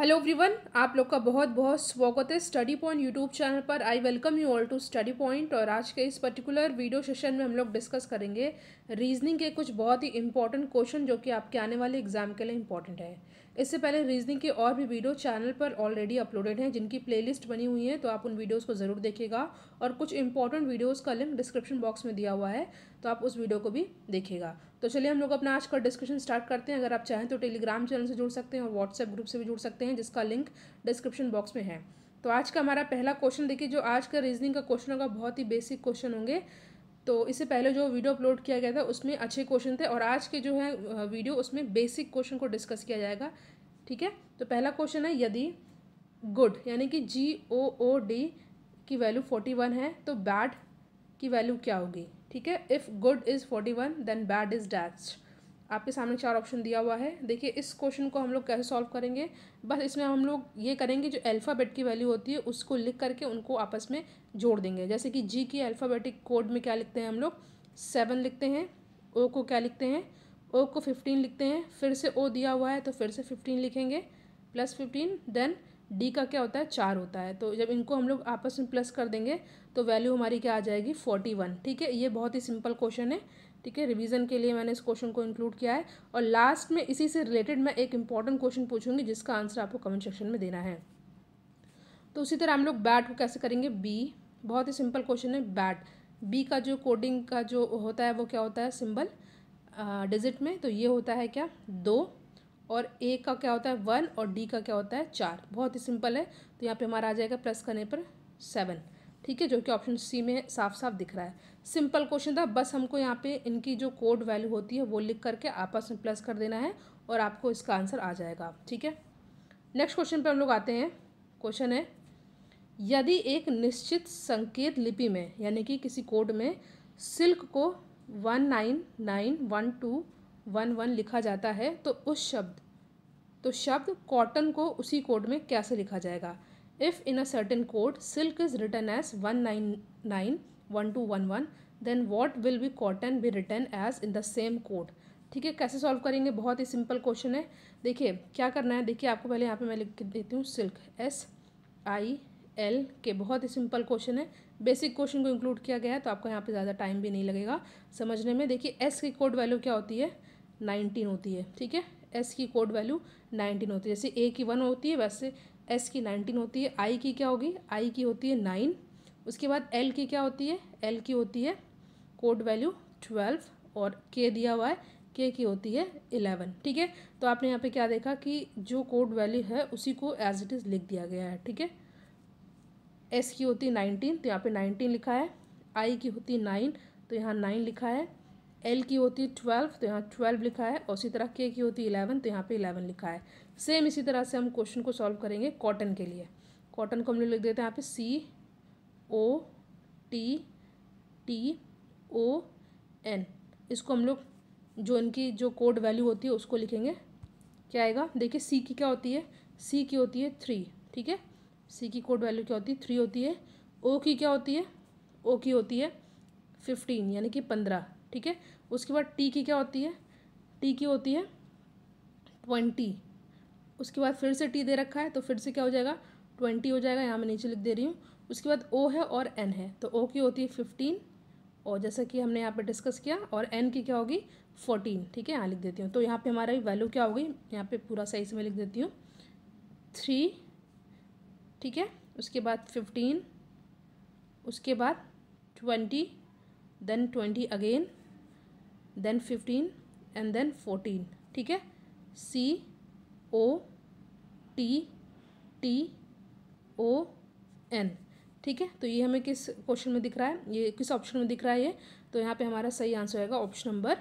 hello everyone आप लोग का बहुत बहुत स्वागत है स्टडी पॉइंट यूट्यूब चैनल पर I welcome you all to study point और आज के इस पर्टिकुलर वीडियो सेशन में हम लोग डिस्कस करेंगे रीजनिंग के कुछ बहुत ही इंपॉर्टेंट क्वेश्चन जो कि आपके आने वाले एग्जाम के लिए इंपॉर्टेंट है इससे पहले रीजनिंग के और भी वीडियो चैनल पर ऑलरेडी अपलोडेड हैं जिनकी प्लेलिस्ट बनी हुई है तो आप उन वीडियोस को ज़रूर देखिएगा और कुछ इंपॉर्टेंट वीडियोस का लिंक डिस्क्रिप्शन बॉक्स में दिया हुआ है तो आप उस वीडियो को भी देखिएगा तो चलिए हम लोग अपना आज का डिस्कशन स्टार्ट करते हैं अगर आप चाहें तो टेलीग्राम चैनल से जुड़ सकते हैं और व्हाट्सएप ग्रुप से भी जुड़ सकते हैं जिसका लिंक डिस्क्रिप्शन बॉक्स में है तो आज का हमारा पहला क्वेश्चन देखिए जो आज का रीजनिंग का क्वेश्चन होगा बहुत ही बेसिक क्वेश्चन होंगे तो इससे पहले जो वीडियो अपलोड किया गया था उसमें अच्छे क्वेश्चन थे और आज के जो है वीडियो उसमें बेसिक क्वेश्चन को डिस्कस किया जाएगा ठीक है तो पहला क्वेश्चन है यदि गुड यानी कि जी ओ ओ डी की वैल्यू फोर्टी वन है तो बैड की वैल्यू क्या होगी ठीक है if good is forty one then bad is dashed आपके सामने चार ऑप्शन दिया हुआ है देखिए इस क्वेश्चन को हम लोग कैसे सॉल्व करेंगे बस इसमें हम लोग ये करेंगे जो अल्फ़ाबेट की वैल्यू होती है उसको लिख करके उनको आपस में जोड़ देंगे जैसे कि जी की अल्फ़ाबेटिक कोड में क्या लिखते हैं हम लोग सेवन लिखते हैं ओ को क्या लिखते हैं ओ को फिफ्टीन लिखते हैं फिर से ओ दिया हुआ है तो फिर से फिफ्टीन लिखेंगे प्लस फिफ्टीन देन डी का क्या होता है चार होता है तो जब इनको हम लोग आपस में प्लस कर देंगे तो वैल्यू हमारी क्या आ जाएगी फोर्टी वन ठीक है ये बहुत ही सिंपल क्वेश्चन है ठीक है रिवीजन के लिए मैंने इस क्वेश्चन को इंक्लूड किया है और लास्ट में इसी से रिलेटेड मैं एक इंपॉर्टेंट क्वेश्चन पूछूंगी जिसका आंसर आपको कमेंट सेक्शन में देना है तो उसी तरह हम लोग बैट को कैसे करेंगे बी बहुत ही सिंपल क्वेश्चन है बैट बी का जो कोडिंग का जो होता है वो क्या होता है सिंबल डिजिट में तो ये होता है क्या दो और ए का क्या होता है वन और डी का क्या होता है चार बहुत ही सिंपल है तो यहाँ पे हमारा आ जाएगा प्लस करने पर सेवन ठीक है जो कि ऑप्शन सी में साफ साफ दिख रहा है सिंपल क्वेश्चन था बस हमको यहाँ पे इनकी जो कोड वैल्यू होती है वो लिख करके आपस में प्लस कर देना है और आपको इसका आंसर आ जाएगा ठीक है नेक्स्ट क्वेश्चन पे हम लोग आते हैं क्वेश्चन है यदि एक निश्चित संकेत लिपि में यानी कि किसी कोड में सिल्क को one nine nine one two one one लिखा जाता है तो उस शब्द तो शब्द कॉटन को उसी कोड में कैसे लिखा जाएगा If in a certain code silk is written as one then what will be cotton be written as in the same code ठीक है कैसे सॉल्व करेंगे बहुत ही सिंपल क्वेश्चन है देखिए क्या करना है देखिए आपको पहले यहाँ पे मैं लिख देती हूँ सिल्क एस आई एल के बहुत ही सिंपल क्वेश्चन है बेसिक क्वेश्चन को इंक्लूड किया गया है तो आपको यहाँ पे ज़्यादा टाइम भी नहीं लगेगा समझने में देखिए एस की कोड वैल्यू क्या होती है नाइनटीन होती है ठीक है एस की कोड वैल्यू नाइनटीन होती है जैसे ए की वन होती है वैसे एस की नाइनटीन होती है आई की क्या होगी आई की होती है नाइन उसके बाद एल की क्या होती है एल की होती है कोड वैल्यू ट्वेल्व और के दिया हुआ है के की होती है इलेवन ठीक है तो आपने यहाँ पे क्या देखा कि जो कोड वैल्यू है उसी को एज इट इज़ लिख दिया गया है ठीक है एस की होती है नाइनटीन तो यहाँ पे नाइनटीन लिखा है आई की होती है नाइन तो यहाँ नाइन लिखा है एल की होती है ट्वेल्व तो यहाँ ट्वेल्व लिखा है और उसी तरह के की होती है इलेवन तो यहाँ पे इलेवन लिखा है सेम इसी तरह से हम क्वेश्चन को सॉल्व करेंगे कॉटन के लिए कॉटन को हम लोग लिख देते हैं यहाँ पे C O T T O N इसको हम लोग जो इनकी जो कोड वैल्यू होती है उसको लिखेंगे क्या आएगा देखिए सी की क्या होती है सी की होती है थ्री ठीक है सी की कोड वैल्यू क्या होती है थ्री होती है ओ की क्या होती है ओ की होती है फिफ्टीन यानी कि पंद्रह ठीक है उसके बाद टी की क्या होती है टी की होती है ट्वेंटी उसके बाद फिर से टी दे रखा है तो फिर से क्या हो जाएगा ट्वेंटी हो जाएगा यहाँ मैं नीचे लिख दे रही हूँ उसके बाद ओ है और एन है तो ओ की होती है फिफ्टीन और जैसा कि हमने यहाँ पे डिस्कस किया और एन की क्या होगी फोर्टीन ठीक है यहाँ लिख देती हूँ तो यहाँ पे हमारा वैल्यू क्या होगी यहाँ पे पूरा साइज में लिख देती हूँ थ्री ठीक है उसके बाद फिफ्टीन उसके बाद twenty then twenty again then fifteen and then fourteen ठीक है C O T T O N ठीक है तो ये हमें किस क्वेश्चन में दिख रहा है ये किस ऑप्शन में दिख रहा है ये तो यहाँ पे हमारा सही आंसर आएगा ऑप्शन नंबर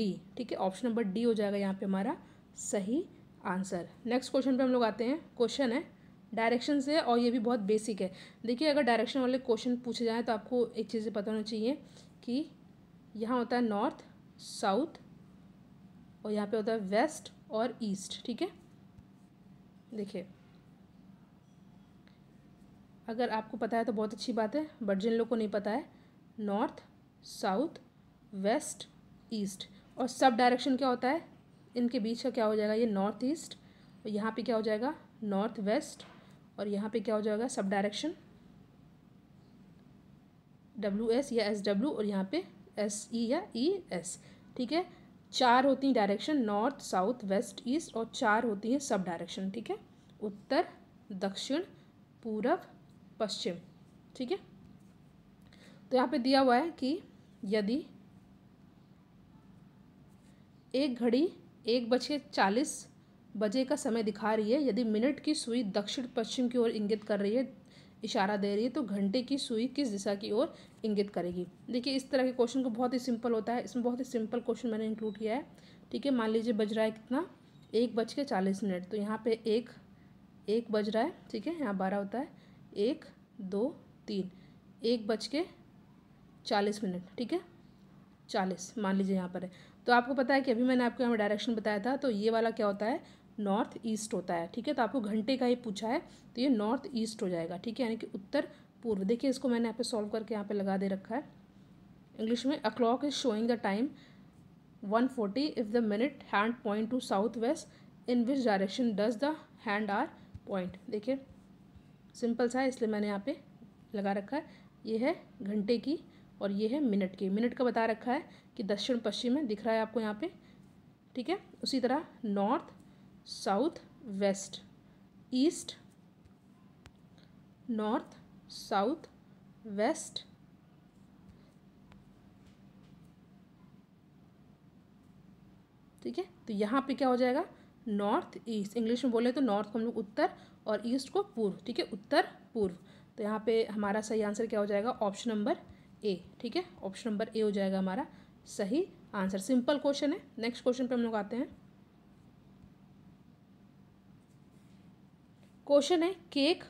डी ठीक है ऑप्शन नंबर डी हो जाएगा यहाँ पे हमारा सही आंसर नेक्स्ट क्वेश्चन पे हम लोग आते हैं क्वेश्चन है डायरेक्शन से और ये भी बहुत बेसिक है देखिए अगर डायरेक्शन वाले क्वेश्चन पूछे जाएँ तो आपको एक चीज़ पता होना चाहिए कि यहाँ होता है नॉर्थ साउथ और यहाँ पर होता है वेस्ट और ईस्ट ठीक है देखिए अगर आपको पता है तो बहुत अच्छी बात है बट जिन लोग को नहीं पता है नॉर्थ साउथ वेस्ट ईस्ट और सब डायरेक्शन क्या होता है इनके बीच का क्या हो जाएगा ये नॉर्थ ईस्ट और यहाँ पे क्या हो जाएगा नॉर्थ वेस्ट और यहाँ पे क्या हो जाएगा सब डायरेक्शन डब्ल्यू एस या एस डब्ल्यू और यहाँ पे एस ई e या ई e एस ठीक है चार होती हैं direction north south west east और चार होती हैं सब डायरेक्शन ठीक है उत्तर दक्षिण पूरब पश्चिम ठीक है तो यहाँ पे दिया हुआ है कि यदि एक घड़ी एक बजे चालीस बजे का समय दिखा रही है यदि मिनट की सुई दक्षिण पश्चिम की ओर इंगित कर रही है इशारा दे रही है तो घंटे की सुई किस दिशा की ओर इंगित करेगी देखिए इस तरह के क्वेश्चन को बहुत ही सिंपल होता है इसमें बहुत ही सिंपल क्वेश्चन मैंने इंक्लूड किया है ठीक है मान लीजिए बज रहा है कितना एक बज के चालीस मिनट तो यहाँ पे एक एक बज रहा है ठीक है यहाँ बारह होता है एक दो तीन एक बज के चालीस मिनट ठीक है चालीस मान लीजिए यहाँ पर है तो आपको पता है कि अभी मैंने आपको यहाँ डायरेक्शन बताया था तो ये वाला क्या होता है नॉर्थ ईस्ट होता है ठीक है तो आपको घंटे का ही पूछा है तो ये नॉर्थ ईस्ट हो जाएगा ठीक है यानी कि उत्तर पूर्व देखिए इसको मैंने यहाँ पे सॉल्व करके यहाँ पे लगा दे रखा है इंग्लिश में a clock is showing the time one forty if the minute hand point to south west in which direction does the hand hour point देखिए सिंपल सा है इसलिए मैंने यहाँ पे लगा रखा है ये है घंटे की और ये है मिनट की मिनट का बता रखा है कि दक्षिण पश्चिम में दिख रहा है आपको यहाँ पे ठीक है उसी तरह north south west east north south west ठीक है तो यहाँ पे क्या हो जाएगा नॉर्थ ईस्ट इंग्लिश में बोले तो नॉर्थ को हम लोग उत्तर और ईस्ट को पूर्व ठीक है उत्तर पूर्व तो यहाँ पे हमारा सही आंसर क्या हो जाएगा ऑप्शन नंबर ए ठीक है ऑप्शन नंबर ए हो जाएगा हमारा सही आंसर सिंपल क्वेश्चन है नेक्स्ट क्वेश्चन पे हम लोग आते हैं क्वेश्चन है केक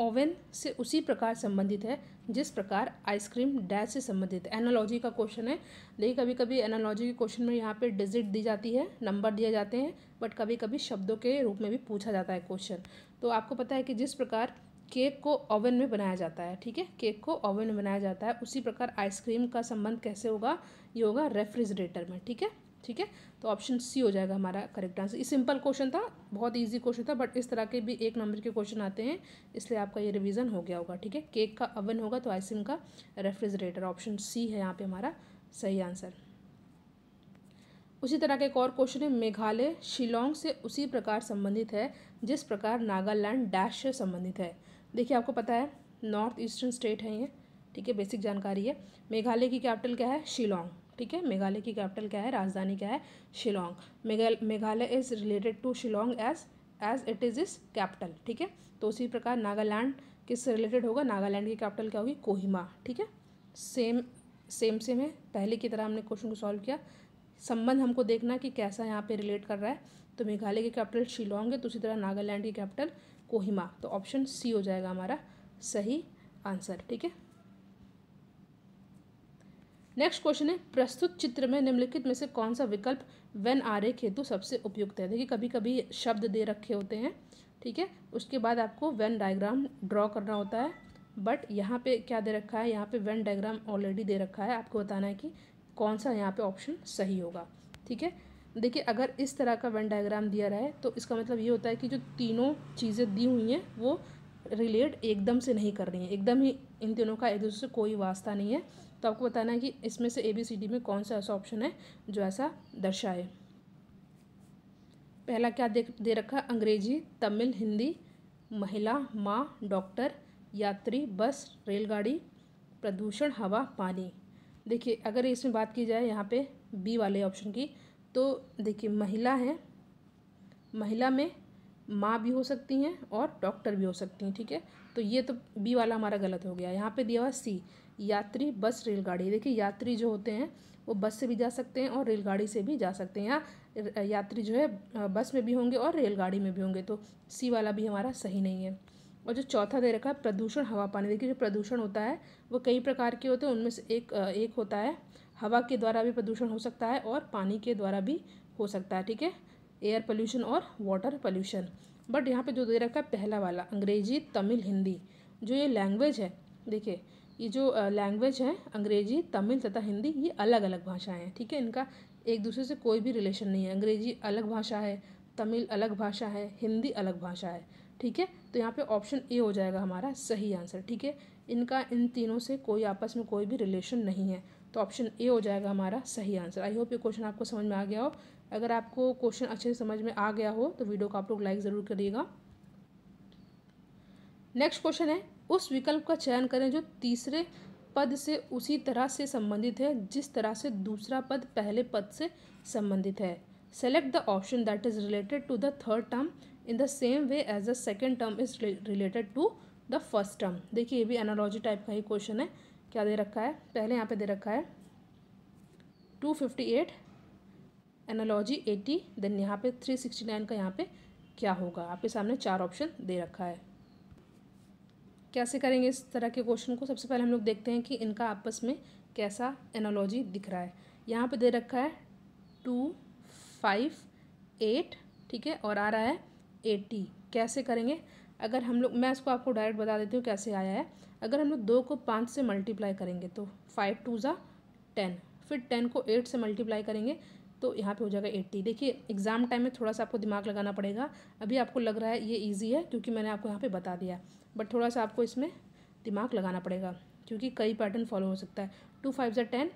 ओवन से उसी प्रकार संबंधित है जिस प्रकार आइसक्रीम डैश से संबंधित है एनालॉजी का क्वेश्चन है लेकिन कभी कभी एनालॉजी के क्वेश्चन में यहाँ पे डिजिट दी जाती है नंबर दिए जाते हैं बट कभी कभी शब्दों के रूप में भी पूछा जाता है क्वेश्चन तो आपको पता है कि जिस प्रकार केक को ओवन में बनाया जाता है ठीक है केक को ओवन में बनाया जाता है उसी प्रकार आइसक्रीम का संबंध कैसे होगा ये होगा रेफ्रिजरेटर में ठीक है ठीक है तो ऑप्शन सी हो जाएगा हमारा करेक्ट आंसर ये सिंपल क्वेश्चन था बहुत इजी क्वेश्चन था बट इस तरह के भी एक नंबर के क्वेश्चन आते हैं इसलिए आपका ये रिवीजन हो गया होगा ठीक है केक का अवन होगा तो आइसिंग का रेफ्रिजरेटर ऑप्शन सी है यहाँ पे हमारा सही आंसर उसी तरह का एक और क्वेश्चन है मेघालय शिलोंग से उसी प्रकार संबंधित है जिस प्रकार नागालैंड डैश से संबंधित है देखिए आपको पता है नॉर्थ ईस्टर्न स्टेट है ये ठीक है बेसिक जानकारी है मेघालय की कैपिटल क्या है शिलोंग ठीक है मेघालय की कैपिटल क्या है राजधानी क्या है Shillong Meghalaya is related to Shillong as as it is is capital ठीक है तो उसी प्रकार नागालैंड से रिलेटेड होगा नागालैंड की कैपिटल क्या होगी कोहिमा ठीक है सेम सेम सेम है पहले की तरह हमने क्वेश्चन को सॉल्व किया संबंध हमको देखना कि कैसा यहाँ पे रिलेट कर रहा है तो मेघालय की कैपिटल शिलोंग है तो उसी तरह नागालैंड की कैपिटल कोहिमा तो ऑप्शन सी हो जाएगा हमारा सही आंसर ठीक है नेक्स्ट क्वेश्चन है प्रस्तुत चित्र में निम्नलिखित में से कौन सा विकल्प वन आरेख हेतु सबसे उपयुक्त है देखिए कभी कभी शब्द दे रखे होते हैं ठीक है उसके बाद आपको वेन डायग्राम ड्रॉ करना होता है बट यहाँ पे क्या दे रखा है यहाँ पे वेन डायग्राम ऑलरेडी दे रखा है आपको बताना है कि कौन सा यहाँ पे ऑप्शन सही होगा ठीक है देखिए अगर इस तरह का वेन डायग्राम दिया रहा है तो इसका मतलब ये होता है कि जो तीनों चीज़ें दी हुई हैं वो रिलेट एकदम से नहीं कर रही हैं एकदम ही इन तीनों का एक दूसरे से कोई वास्ता नहीं है तो आपको बताना है कि इसमें से ए बी सी डी में कौन सा ऐसा ऑप्शन है जो ऐसा दर्शाए पहला क्या दे, दे रखा अंग्रेजी तमिल हिंदी महिला माँ डॉक्टर यात्री बस रेलगाड़ी प्रदूषण हवा पानी देखिए अगर इसमें बात की जाए यहाँ पे बी वाले ऑप्शन की तो देखिए महिला है महिला में माँ भी हो सकती हैं और डॉक्टर भी हो सकती हैं ठीक है तो ये तो बी वाला हमारा गलत हो गया यहाँ पे दिया हुआ सी यात्री बस रेलगाड़ी देखिए यात्री जो होते हैं वो बस से भी जा सकते हैं और रेलगाड़ी से भी जा सकते हैं यहाँ यात्री जो है बस में भी होंगे और रेलगाड़ी में भी होंगे तो सी वाला भी हमारा सही नहीं है और जो चौथा दे रखा है प्रदूषण हवा पानी देखिए जो प्रदूषण होता है वो कई प्रकार के होते हैं उनमें से एक एक होता है हवा के द्वारा भी प्रदूषण हो सकता है और पानी के द्वारा भी हो सकता है ठीक है एयर पोल्यूशन और वाटर पोल्यूशन बट यहाँ पे जो दे रखा है पहला वाला अंग्रेजी तमिल हिंदी जो ये लैंग्वेज है देखिए ये जो लैंग्वेज है अंग्रेजी तमिल तथा हिंदी ये अलग अलग भाषाएं हैं ठीक है इनका एक दूसरे से कोई भी रिलेशन नहीं है अंग्रेजी अलग भाषा है तमिल अलग भाषा है हिंदी अलग भाषा है ठीक है तो यहाँ पे ऑप्शन ए हो जाएगा हमारा सही आंसर ठीक है इनका इन तीनों से कोई आपस में कोई भी रिलेशन नहीं है तो ऑप्शन ए हो जाएगा हमारा सही आंसर आई होप ये क्वेश्चन आपको समझ में आ गया हो अगर आपको क्वेश्चन अच्छे से समझ में आ गया हो तो वीडियो को आप लोग लाइक ज़रूर करिएगा नेक्स्ट क्वेश्चन है उस विकल्प का चयन करें जो तीसरे पद से उसी तरह से संबंधित है जिस तरह से दूसरा पद पहले पद से संबंधित है select the option that is related to the third term in the same way as the second term is related to the first term देखिए ये भी एनोलॉजी टाइप का ही क्वेश्चन है क्या दे रखा है पहले यहाँ पे दे रखा है two fifty eight analogy eighty then यहाँ पे थ्री सिक्सटी नाइन का यहाँ पे क्या होगा आपके सामने चार ऑप्शन दे रखा है कैसे करेंगे इस तरह के क्वेश्चन को सबसे पहले हम लोग देखते हैं कि इनका आपस में कैसा एनोलॉजी दिख रहा है यहाँ पे दे रखा है टू फाइव एट ठीक है और आ रहा है एटी कैसे करेंगे अगर हम लोग मैं इसको आपको डायरेक्ट बता देती हूँ कैसे आया है अगर हम लोग दो को पाँच से मल्टीप्लाई करेंगे तो फाइव टू ज़ा टेन फिर टेन को एट से मल्टीप्लाई करेंगे तो यहाँ पे हो जाएगा एट्टी देखिए एग्ज़ाम टाइम में थोड़ा सा आपको दिमाग लगाना पड़ेगा अभी आपको लग रहा है ये ईजी है क्योंकि मैंने आपको यहाँ पर बता दिया बट थोड़ा सा आपको इसमें दिमाग लगाना पड़ेगा क्योंकि कई पैटर्न फॉलो हो सकता है टू फाइव ज़ा टेन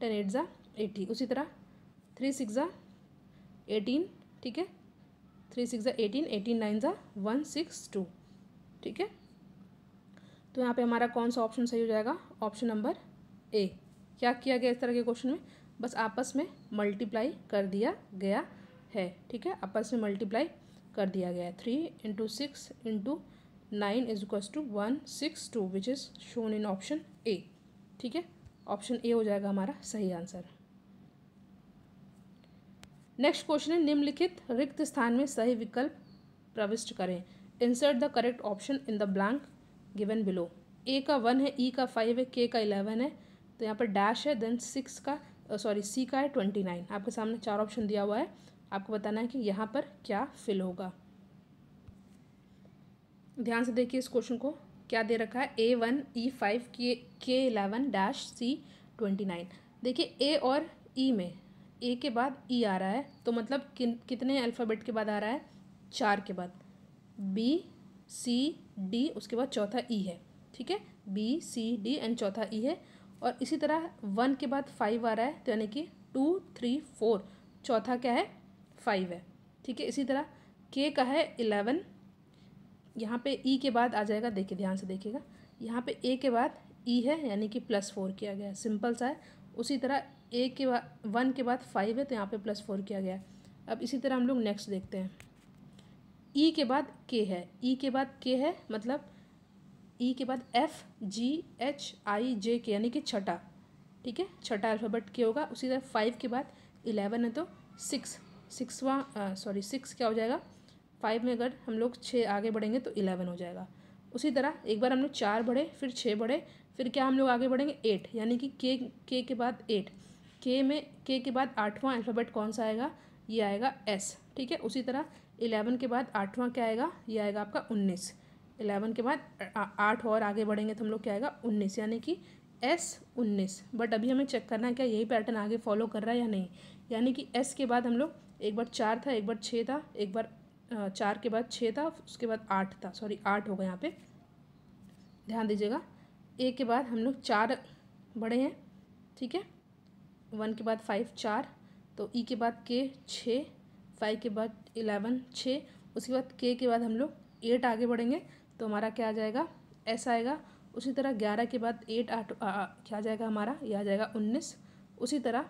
टेन एट ज़ा एटी उसी तरह थ्री सिक्स ज़ा एटीन ठीक है थ्री सिक्स ज़ा एटीन एटीन नाइन ज़ा वन सिक्स टू ठीक है तो यहाँ पे हमारा कौन सा ऑप्शन सही हो जाएगा ऑप्शन नंबर ए क्या किया गया इस तरह के क्वेश्चन में बस आपस में मल्टीप्लाई कर दिया गया है ठीक है आपस में मल्टीप्लाई कर दिया गया है three into six into nine is equals to one six two which is shown in option A ठीक है ऑप्शन ए हो जाएगा हमारा सही आंसर नेक्स्ट क्वेश्चन है निम्नलिखित रिक्त स्थान में सही विकल्प प्रविष्ट करें insert the correct option in the blank given below A का वन है ई e का फाइव है के का इलेवन है तो यहाँ पर डैश है देन सिक्स का सॉरी सी का है ट्वेंटी नाइन आपके सामने चार ऑप्शन दिया हुआ है आपको बताना है कि यहाँ पर क्या फिल होगा ध्यान से देखिए इस क्वेश्चन को क्या दे रखा है ए वन ई फाइव के K eleven dash C twenty nine देखिए ए और ई e में ए के बाद ई e आ रहा है तो मतलब किन कितने अल्फ़ाबेट के बाद आ रहा है चार के बाद बी सी डी उसके बाद चौथा ई e है ठीक है बी सी डी एंड चौथा ई e है और इसी तरह वन के बाद फाइव आ रहा है तो यानी कि टू थ्री फोर चौथा क्या है फाइव है ठीक है इसी तरह के का है इलेवन यहाँ पे ई e के बाद आ जाएगा देखिए ध्यान से देखिएगा यहाँ पे ए के बाद ई e है यानी कि प्लस फोर किया गया है सिंपल सा है उसी तरह ए के बाद वन के बाद फाइव है तो यहाँ पे प्लस फोर किया गया है अब इसी तरह हम लोग नेक्स्ट देखते हैं ई e के बाद के है ई के बाद के है मतलब ई e के बाद एफ जी एच आई जे के यानी कि छठा ठीक है छठा अल्फ़ाबेट के होगा उसी तरह फाइव के बाद इलेवन है तो सिक्स सिक्सवा सॉरी सिक्स क्या हो जाएगा फाइव में अगर हम लोग छः आगे बढ़ेंगे तो इलेवन हो जाएगा उसी तरह एक बार हम लोग चार बढ़े फिर छः बढ़े फिर क्या हम लोग आगे बढ़ेंगे एट यानी कि के के के बाद एट के में के के बाद आठवां अल्फ़ाबेट कौन सा आएगा ये आएगा एस ठीक है उसी तरह इलेवन के बाद आठवां क्या आएगा ये आएगा आपका उन्नीस इलेवन के बाद आठ और आगे बढ़ेंगे तो हम लोग क्या आएगा उन्नीस यानी कि एस उन्नीस बट अभी हमें चेक करना है क्या यही पैटर्न आगे फॉलो कर रहा है या नहीं यानी कि एस के बाद हम लोग एक बार चार था एक बार छः था एक बार चार के बाद छः था उसके बाद आठ था सॉरी आठ होगा यहाँ पे ध्यान दीजिएगा ए के बाद हम लोग चार बढ़े हैं ठीक है वन के बाद फाइव चार तो ई e के बाद के छः फाइव के बाद इलेवन छः उसके बाद के के बाद हम लोग एट आगे बढ़ेंगे तो हमारा क्या आ जाएगा एस आएगा उसी तरह ग्यारह के बाद एट आठ क्या आ जाएगा हमारा यह आ जाएगा उन्नीस उसी तरह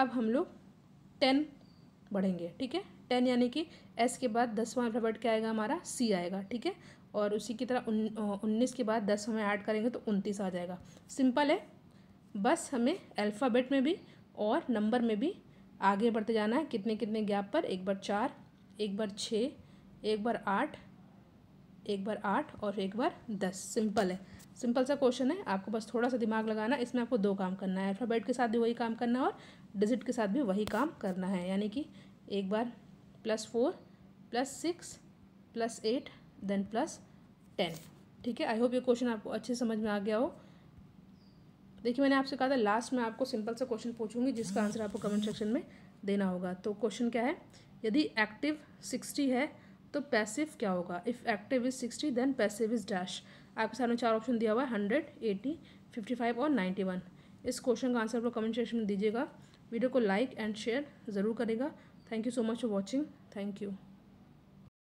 अब हम लोग टेन बढ़ेंगे ठीक है टेन यानी कि एस के बाद दसवां अल्फ़ाबेट क्या आएगा हमारा सी आएगा ठीक है और उसी की तरह उन्नीस के बाद दस हमें ऐड करेंगे तो उनतीस आ जाएगा सिंपल है बस हमें अल्फ़ाबेट में भी और नंबर में भी आगे बढ़ते जाना है कितने कितने गैप पर एक बार चार एक बार छः एक बार आठ एक बार आठ और एक बार दस सिंपल है सिंपल सा क्वेश्चन है आपको बस थोड़ा सा दिमाग लगाना इसमें आपको दो काम करना है अल्फ़ाबेट के साथ भी वही काम करना है और डिजिट के साथ भी वही काम करना है यानी कि एक बार plus four plus six plus eight then plus ten ठीक है आई होप ये क्वेश्चन आपको अच्छे समझ में आ गया हो देखिए मैंने आपसे कहा था लास्ट में आपको सिंपल सा क्वेश्चन पूछूंगी जिसका आंसर आपको कमेंट सेक्शन में देना होगा तो क्वेश्चन क्या है यदि एक्टिव सिक्सटी है तो पैसिव क्या होगा if active is sixty then passive is dash आपके सामने चार ऑप्शन दिया हुआ है हंड्रेड एटी फिफ्टी फाइव और नाइन्टी वन इस क्वेश्चन का आंसर आप लोग कमेंट सेक्शन में दीजिएगा वीडियो को लाइक एंड शेयर ज़रूर करेगा thank you so much for watching thank you